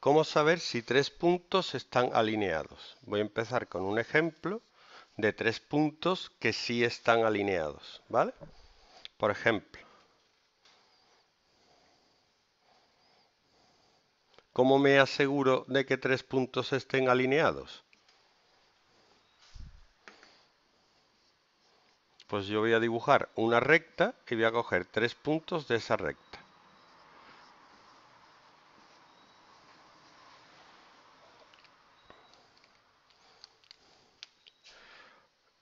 ¿Cómo saber si tres puntos están alineados? Voy a empezar con un ejemplo de tres puntos que sí están alineados, ¿vale? Por ejemplo, ¿cómo me aseguro de que tres puntos estén alineados? Pues yo voy a dibujar una recta y voy a coger tres puntos de esa recta.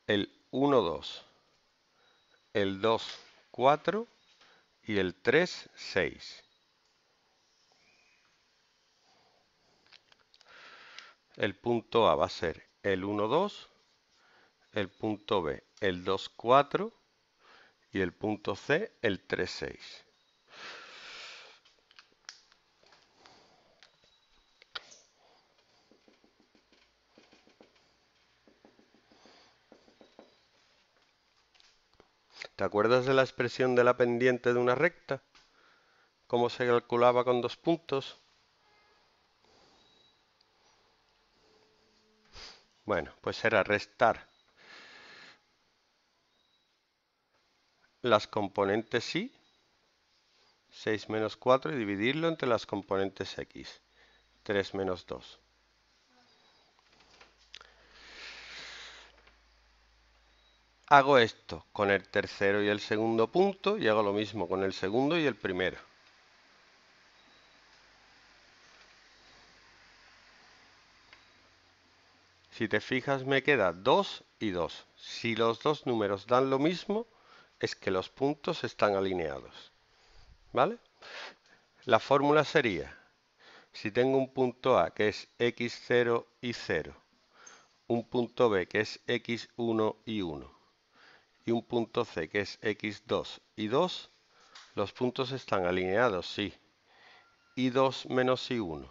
el 1, 2, el 2, 4 y el 3, 6. El punto A va a ser el 1, 2, el punto B el 2, 4 y el punto C el 3, 6. ¿Te acuerdas de la expresión de la pendiente de una recta? ¿Cómo se calculaba con dos puntos? Bueno, pues era restar las componentes y 6 menos 4 y dividirlo entre las componentes x, 3 menos 2. hago esto con el tercero y el segundo punto y hago lo mismo con el segundo y el primero. Si te fijas me queda 2 y 2. Si los dos números dan lo mismo, es que los puntos están alineados. ¿Vale? La fórmula sería, si tengo un punto A que es x0 y 0, un punto B que es x1 y 1, y un punto C, que es X2 y 2, los puntos están alineados, sí. Y2 menos Y1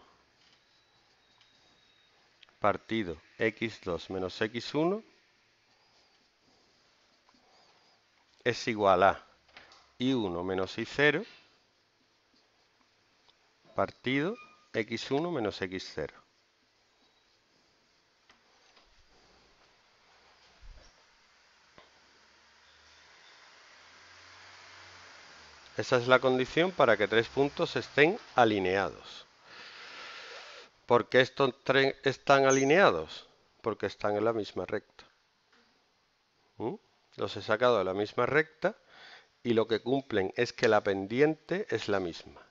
partido X2 menos X1 es igual a y 1 menos y 0 partido X1 menos X0. Esa es la condición para que tres puntos estén alineados. ¿Por qué estos tres están alineados? Porque están en la misma recta. ¿Mm? Los he sacado de la misma recta y lo que cumplen es que la pendiente es la misma.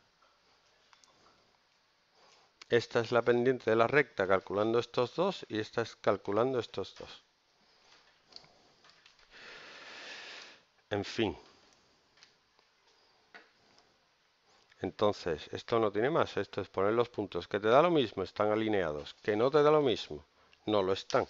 Esta es la pendiente de la recta calculando estos dos y esta es calculando estos dos. En fin. Entonces, esto no tiene más, esto es poner los puntos que te da lo mismo, están alineados, que no te da lo mismo, no lo están.